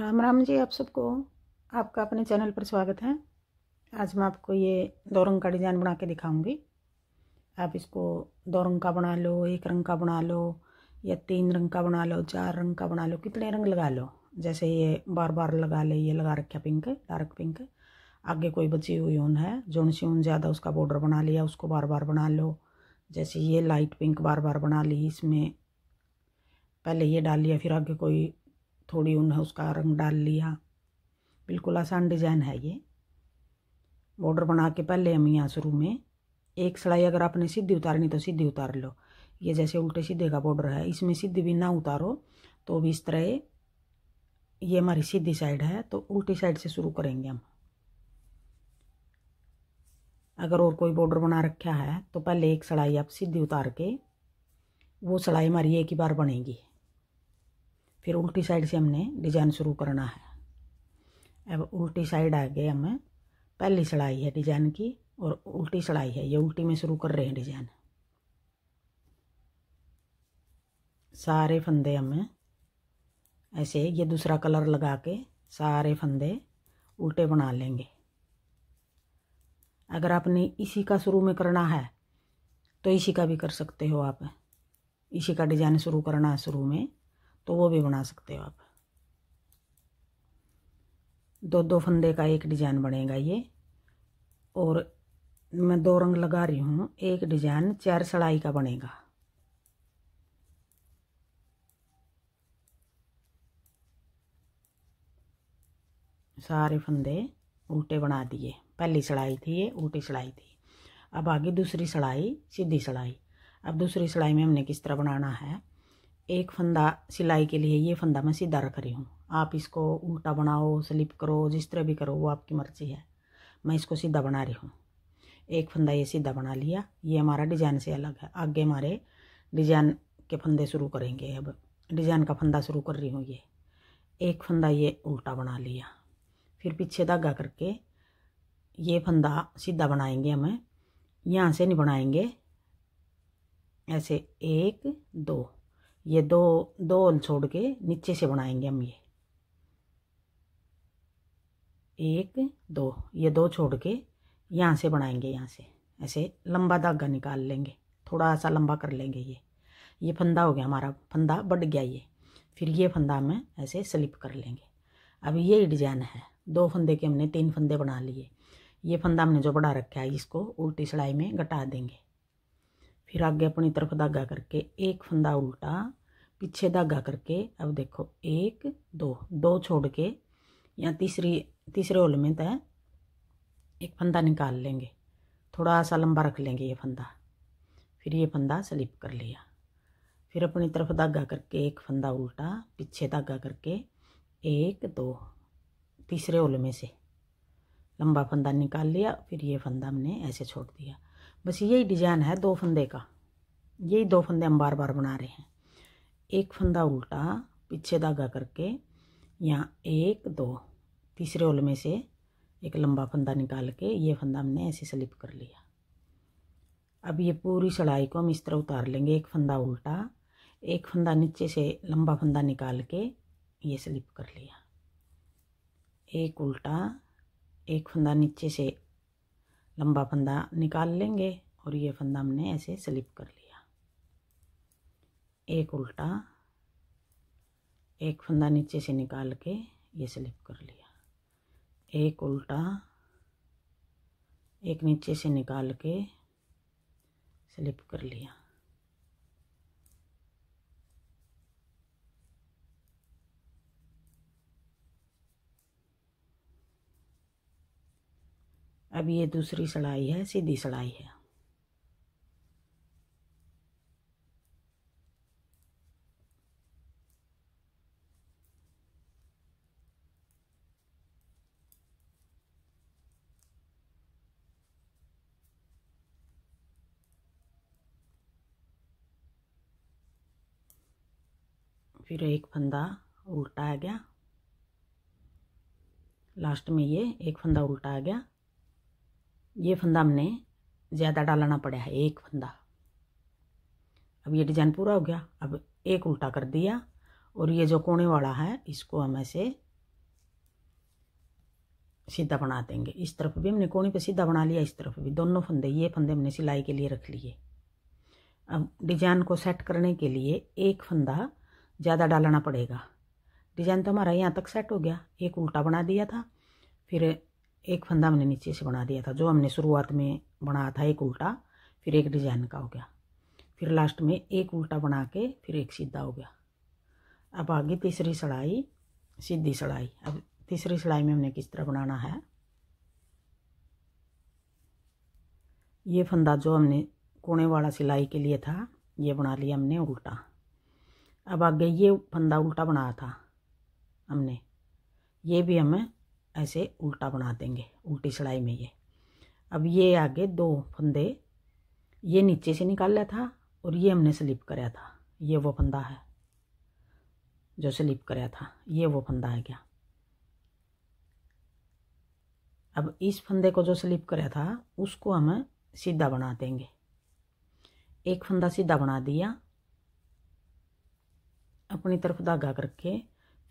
राम राम जी आप सबको आपका अपने चैनल पर स्वागत है आज मैं आपको ये दो रंग का डिज़ाइन बना के दिखाऊंगी आप इसको दो रंग का बना लो एक रंग का बना लो या तीन रंग का बना लो चार रंग का बना लो कितने रंग लगा लो जैसे ये बार बार लगा ले ये लगा रखे पिंक डार्क पिंक आगे कोई बची हुई ऊन है जोन सी ऊन ज़्यादा उसका बॉर्डर बना लिया उसको बार बार बना लो जैसे ये लाइट पिंक बार बार बना ली इसमें पहले ये डाल लिया फिर आगे कोई थोड़ी उन्हें उसका रंग डाल लिया बिल्कुल आसान डिज़ाइन है ये बॉर्डर बना के पहले हम यहाँ शुरू में एक सिलाई अगर आपने सीधी उतारनी तो सीधी उतार लो ये जैसे उल्टे सीधे का बॉर्डर है इसमें सीधी भी ना उतारो तो भी इस तरह ये हमारी सीधी साइड है तो उल्टी साइड से शुरू करेंगे हम अगर और कोई बॉर्डर बना रखा है तो पहले एक सड़ाई आप सीधी उतार के वो सड़ाई हमारी एक ही बार बनेगी फिर उल्टी साइड से हमने डिजाइन शुरू करना है अब उल्टी साइड आ गए हमें पहली सड़ाई है डिजाइन की और उल्टी सड़ाई है ये उल्टी में शुरू कर रहे हैं डिजाइन सारे फंदे हमें ऐसे ये दूसरा कलर लगा के सारे फंदे उल्टे बना लेंगे अगर आपने इसी का शुरू में करना है तो इसी का भी कर सकते हो आप इसी का डिजाइन शुरू करना है शुरू में तो वो भी बना सकते हो आप दो दो फंदे का एक डिजाइन बनेगा ये और मैं दो रंग लगा रही हूँ एक डिजाइन चार सड़ाई का बनेगा सारे फंदे उल्टे बना दिए पहली सड़ाई थी ये उल्टी सड़ाई थी अब आगे दूसरी सड़ाई सीधी सड़ाई अब दूसरी सड़ाई में हमने किस तरह बनाना है एक फंदा सिलाई के लिए ये फंदा मैं सीधा रख रही हूँ आप इसको उल्टा बनाओ स्लिप करो जिस तरह भी करो वो आपकी मर्ज़ी है मैं इसको सीधा बना रही हूँ एक फंदा ये सीधा बना लिया ये हमारा डिज़ाइन से अलग है आगे हमारे डिज़ाइन के फंदे शुरू करेंगे अब डिज़ाइन का फंदा शुरू कर रही हूँ ये एक फंदा ये उल्टा बना लिया फिर पीछे धागा करके ये फंदा सीधा बनाएंगे हमें यहाँ से नहीं बनाएंगे ऐसे एक दो ये दो दो होल छोड़ के नीचे से बनाएंगे हम ये एक दो ये दो छोड़ के यहाँ से बनाएंगे यहाँ से ऐसे लंबा धागा निकाल लेंगे थोड़ा सा लंबा कर लेंगे ये ये फंदा हो गया हमारा फंदा बढ़ गया ये फिर ये फंदा में ऐसे स्लिप कर लेंगे अब ये डिजाइन है दो फंदे के हमने तीन फंदे बना लिए ये फंदा हमने जो बढ़ा रखा है इसको उल्टी सिलाई में घटा देंगे फिर आगे अपनी तरफ धागा करके एक फंदा उल्टा पीछे धागा करके अब देखो एक दो दो छोड़ के या तीसरी तीसरे होल में तय तो एक फंदा निकाल लेंगे थोड़ा सा लंबा रख लेंगे ये फंदा फिर ये फंदा स्लिप कर लिया फिर अपनी तरफ धागा करके एक फंदा उल्टा पीछे धागा करके एक दो तीसरे होल में से लंबा फंदा निकाल लिया फिर ये फंदा हमने ऐसे छोड़ दिया बस यही डिजाइन है दो फंदे का यही दो फंदे हम बार बार बना रहे हैं एक फंदा उल्टा पीछे धागा करके यहाँ एक दो तीसरे होल में से एक लंबा फंदा निकाल के ये फंदा हमने ऐसे स्लिप कर लिया अब ये पूरी सड़ाई को हम इस तरह उतार लेंगे एक फंदा उल्टा एक फंदा नीचे से लंबा फंदा निकाल के ये स्लिप कर लिया एक उल्टा एक फंदा नीचे से लंबा फंदा निकाल लेंगे और ये फंदा हमने ऐसे स्लिप कर लिया एक उल्टा एक फंदा नीचे से निकाल के ये स्लिप कर लिया एक उल्टा एक नीचे से निकाल के स्लिप कर लिया अब ये दूसरी सड़ाई है सीधी सड़ाई है फिर एक फंदा उल्टा आ गया लास्ट में ये एक फंदा उल्टा आ गया ये फंदा हमने ज़्यादा डालना पड़ा है एक फंदा अब ये डिजाइन पूरा हो गया अब एक उल्टा कर दिया और ये जो कोने वाला है इसको हम ऐसे सीधा बना देंगे इस तरफ भी हमने कोने पे सीधा बना लिया इस तरफ भी दोनों फंदे ये फंदे हमने सिलाई के लिए रख लिए अब डिजाइन को सेट करने के लिए एक फंदा ज़्यादा डालना पड़ेगा डिजाइन तो हमारा यहाँ तक सेट हो गया एक उल्टा बना दिया था फिर एक फंदा हमने नीचे से बना दिया था जो हमने शुरुआत में बनाया था एक उल्टा फिर एक डिज़ाइन का हो गया फिर लास्ट में एक उल्टा बना के फिर एक सीधा हो गया अब आगे तीसरी सड़ाई सीधी सड़ाई अब तीसरी सड़ाई में हमने किस तरह बनाना है ये फंदा जो हमने कोने वाला सिलाई के लिए था ये बना लिया हमने उल्टा अब आगे ये फंदा उल्टा बनाया था हमने ये भी हमें ऐसे उल्टा बना देंगे उल्टी सिलाई में ये अब ये आगे दो फंदे ये नीचे से निकाल लिया था और ये हमने स्लिप कराया था ये वो फंदा है जो स्लिप कराया था ये वो फंदा है क्या अब इस फंदे को जो स्लिप कराया था उसको हम सीधा बना देंगे एक फंदा सीधा बना दिया अपनी तरफ धागा करके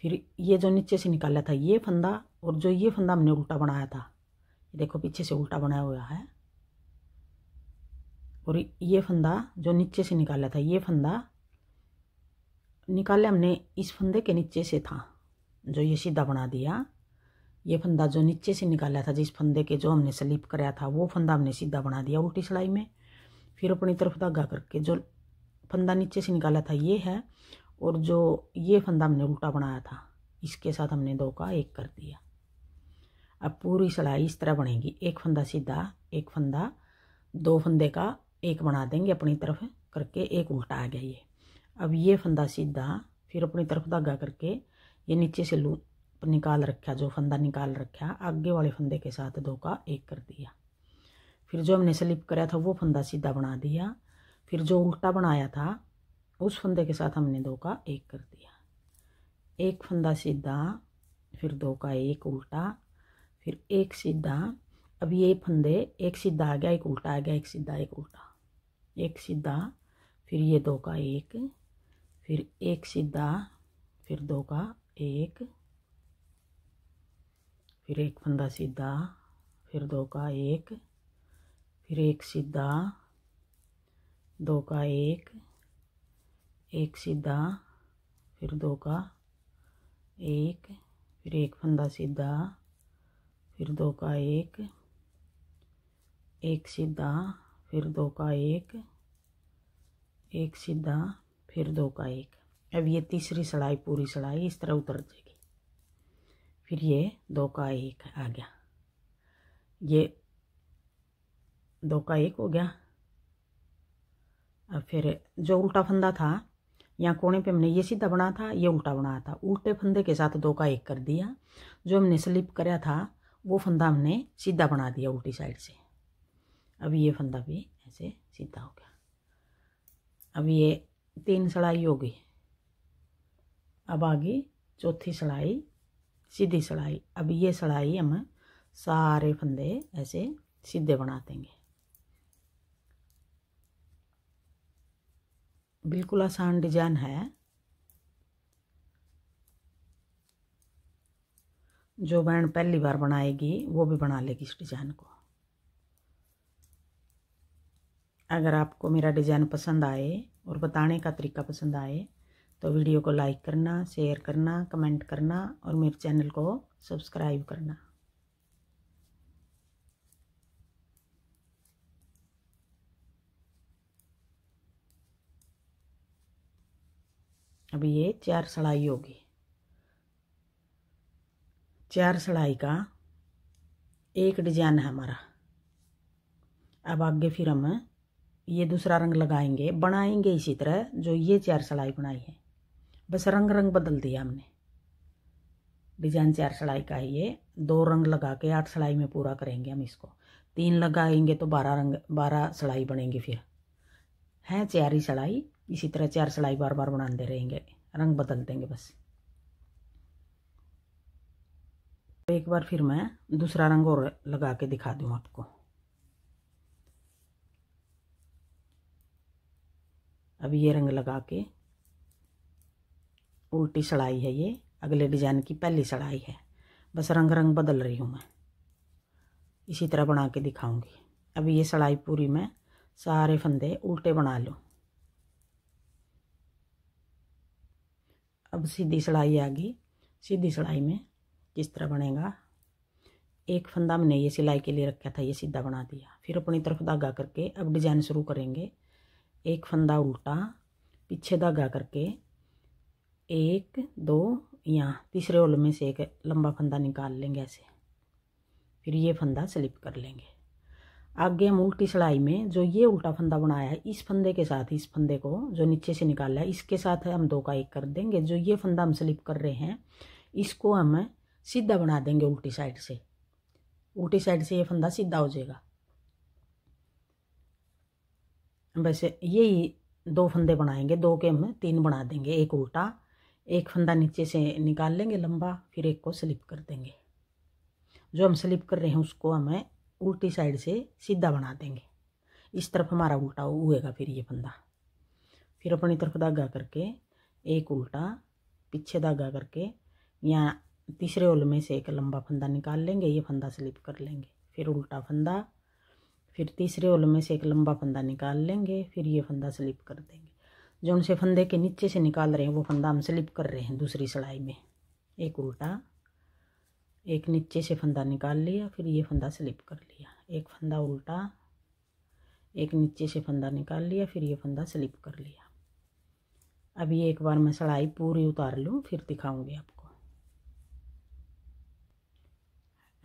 फिर ये जो नीचे से निकाला था ये फंदा और जो ये फंदा हमने उल्टा बनाया था देखो पीछे से उल्टा बनाया हुआ है और ये फंदा जो नीचे से निकाला था ये फंदा निकाले हमने इस फंदे के नीचे से था जो ये सीधा बना दिया ये फंदा जो नीचे से निकाला था जिस फंदे के जो हमने स्लिप कराया था वो फंदा हमने सीधा बना दिया उल्टी सिलाई में फिर अपनी तरफ धागा करके जो फंदा नीचे से निकाला था ये है और जो ये फंदा हमने उल्टा बनाया था इसके साथ हमने दो का एक कर दिया अब पूरी सिलाई इस तरह बनेगी एक फंदा सीधा एक फंदा दो फंदे का एक बना देंगे अपनी तरफ करके एक उल्टा आ गया ये अब ये फंदा सीधा फिर अपनी तरफ धागा करके ये नीचे से लू निकाल रखा जो फंदा निकाल रखा आगे वाले फंदे के साथ दो का एक कर दिया फिर जो हमने स्लिप कराया था वो फंदा सीधा बना दिया फिर जो उल्टा बनाया था उस फंदे के साथ हमने दो का एक कर दिया एक फंदा सीधा फिर दो का एक उल्टा फिर एक सीधा अब ये फंदे एक सीधा आ गया एक उल्टा आ गया एक सीधा एक उल्टा एक सीधा फिर ये दो का एक फिर एक सीधा फिर दो का एक फिर एक फंदा सीधा फिर दो का एक फिर एक सीधा दो का एक एक सीधा फिर दो का एक फिर एक फंदा सीधा फिर दो का एक एक सीधा फिर दो का एक एक सीधा फिर दो का एक अब ये तीसरी सड़ाई पूरी सड़ाई इस तरह उतर जाएगी फिर ये दो का एक आ गया ये दो का एक हो गया अब फिर जो उल्टा फंदा था यहाँ कोने पे हमने ये सीधा बना था ये उल्टा बनाया था उल्टे फंदे के साथ दो का एक कर दिया जो हमने स्लिप करा था वो फंदा हमने सीधा बना दिया उल्टी साइड से अब ये फंदा भी ऐसे सीधा हो गया अब ये तीन सड़ाई हो गई अब आ गई चौथी सड़ाई सीधी सड़ाई अब ये सड़ाई हम सारे फंदे ऐसे सीधे बना देंगे बिल्कुल आसान डिजाइन है जो बहन पहली बार बनाएगी वो भी बना लेगी इस डिज़ाइन को अगर आपको मेरा डिज़ाइन पसंद आए और बताने का तरीका पसंद आए तो वीडियो को लाइक करना शेयर करना कमेंट करना और मेरे चैनल को सब्सक्राइब करना अभी ये चार सड़ाई होगी चार सड़ाई का एक डिजाइन है हमारा अब आगे फिर हम ये दूसरा रंग लगाएंगे बनाएंगे इसी तरह जो ये चार सड़ाई बनाई है बस रंग रंग बदल दिया हमने डिजाइन चार सड़ाई का है ये दो रंग लगा के आठ सड़ाई में पूरा करेंगे हम इसको तीन लगाएंगे तो बारह रंग बारह सड़ाई बनेंगे फिर हैं चार ही सड़ाई इसी तरह चार सिलाई बार बार बनाते रहेंगे रंग बदल देंगे बस तो एक बार फिर मैं दूसरा रंग और लगा के दिखा दूँ आपको अब ये रंग लगा के उल्टी सड़ाई है ये अगले डिजाइन की पहली सड़ाई है बस रंग रंग बदल रही हूँ मैं इसी तरह बना के दिखाऊंगी अब ये सड़ाई पूरी मैं सारे फंदे उल्टे बना लूँ अब सीधी सिलाई आ गई सीधी सिलाई में किस तरह बनेगा एक फंदा मैंने ये सिलाई के लिए रखा था ये सीधा बना दिया फिर अपनी तरफ धागा करके अब डिजाइन शुरू करेंगे एक फंदा उल्टा पीछे धागा करके एक दो या तीसरे ओल में से एक लंबा फंदा निकाल लेंगे ऐसे फिर ये फंदा स्लिप कर लेंगे आगे हम उल्टी सिलाई में जो ये उल्टा फंदा बनाया है इस फंदे के साथ इस फंदे को जो नीचे से निकाला है इसके साथ हम दो का एक कर देंगे जो ये फंदा हम स्लिप कर रहे हैं इसको हम सीधा बना देंगे उल्टी साइड से उल्टी साइड से ये फंदा सीधा हो जाएगा वैसे यही दो फंदे बनाएंगे दो के हम तीन बना देंगे एक उल्टा एक फंदा नीचे से निकाल लेंगे लंबा फिर एक को स्लिप कर देंगे जो हम स्लिप कर रहे हैं उसको हमें उल्टी साइड से सीधा बना देंगे इस तरफ हमारा उल्टा हुएगा फिर ये फंदा फिर अपनी तरफ धागा करके एक उल्टा पीछे धागा करके यहाँ तीसरे ओल में से एक लंबा फंदा निकाल लेंगे ये फंदा स्लिप कर लेंगे फिर उल्टा फंदा फिर तीसरे ओल में से एक लंबा फंदा निकाल लेंगे फिर ये फंदा स्लिप कर देंगे जो उनसे फंदे के नीचे से निकाल रहे हैं वो फंदा हम स्लिप कर रहे हैं दूसरी सिलाई में एक उल्टा एक नीचे से फंदा निकाल लिया फिर ये फंदा स्लिप कर लिया एक फंदा उल्टा एक नीचे से फंदा निकाल लिया फिर ये फंदा स्लिप कर लिया अब ये एक बार मैं सड़ाई पूरी उतार लूँ फिर दिखाऊंगी आपको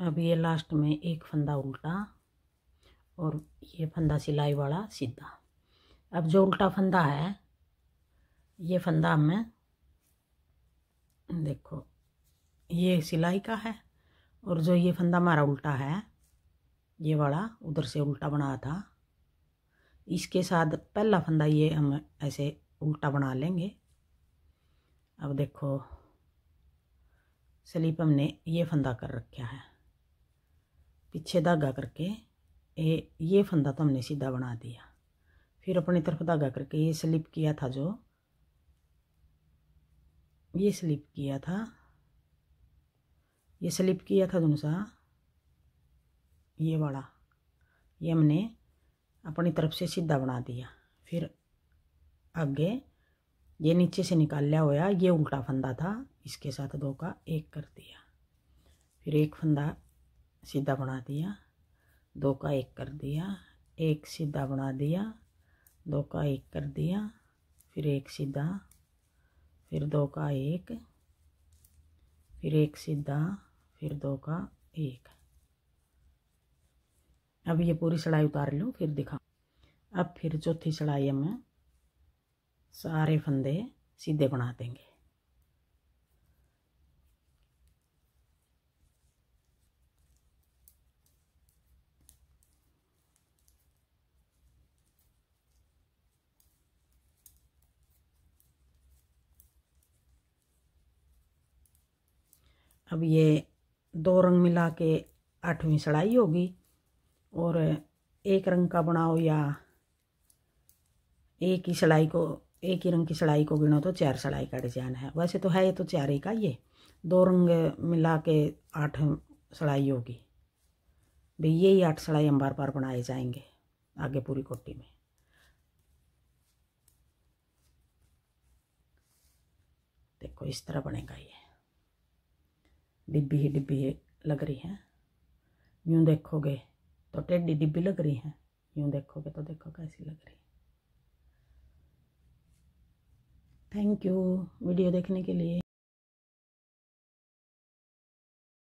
अब ये लास्ट में एक फंदा उल्टा और ये फंदा सिलाई वाला सीधा अब जो उल्टा फंदा है ये फंदा मैं देखो ये सिलाई का है और जो ये फंदा हमारा उल्टा है ये वाला उधर से उल्टा बना था इसके साथ पहला फंदा ये हम ऐसे उल्टा बना लेंगे अब देखो स्लीप हमने ये फंदा कर रखा है पीछे धागा करके ये ये फंदा तो हमने सीधा बना दिया फिर अपनी तरफ धागा करके ये स्लिप किया था जो ये स्लिप किया था ये स्लिप किया था दोनों सा ये वाला ये हमने अपनी तरफ से सीधा बना दिया फिर आगे ये नीचे से निकाल लिया होया ये उल्टा फंदा था इसके साथ दो का एक कर दिया फिर एक फंदा सीधा बना दिया दो का एक कर दिया एक सीधा बना दिया दो का एक कर दिया फिर एक सीधा फिर दो का एक फिर एक सीधा फिर दो का एक अब ये पूरी सड़ाई उतार लूँ फिर दिखा अब फिर चौथी सड़ाई में सारे फंदे सीधे बना देंगे अब ये दो रंग मिला के आठवीं सड़ाई होगी और एक रंग का बनाओ या एक ही सड़ाई को एक ही रंग की सड़ाई को गिनो तो चार सड़ाई का डिजाइन है वैसे तो है ये तो चार ही का ये दो रंग मिला के आठ सड़ाई होगी भाई ये ही आठ सड़ाई हम बार बार बनाए जाएंगे आगे पूरी कोटी में देखो इस तरह बनेगा ये डिब्बी ही डिब्बी लग रही है यूँ देखोगे तो टेढ़ी डिब्बी लग रही है यूँ देखोगे तो देखो कैसी लग रही है थैंक यू वीडियो देखने के लिए